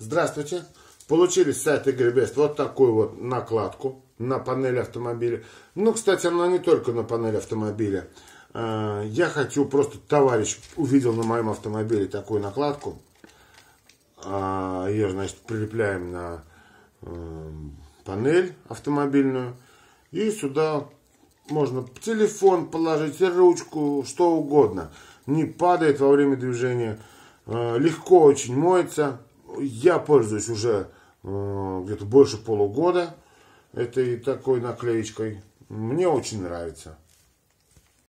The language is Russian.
Здравствуйте. Получили сайт сайта вот такую вот накладку на панель автомобиля. Ну, кстати, она не только на панель автомобиля. А, я хочу, просто товарищ увидел на моем автомобиле такую накладку. А, Ее, значит, прилепляем на эм, панель автомобильную. И сюда можно телефон положить, ручку, что угодно. Не падает во время движения. Э, легко очень моется я пользуюсь уже э, где-то больше полугода этой такой наклеечкой. Мне очень нравится.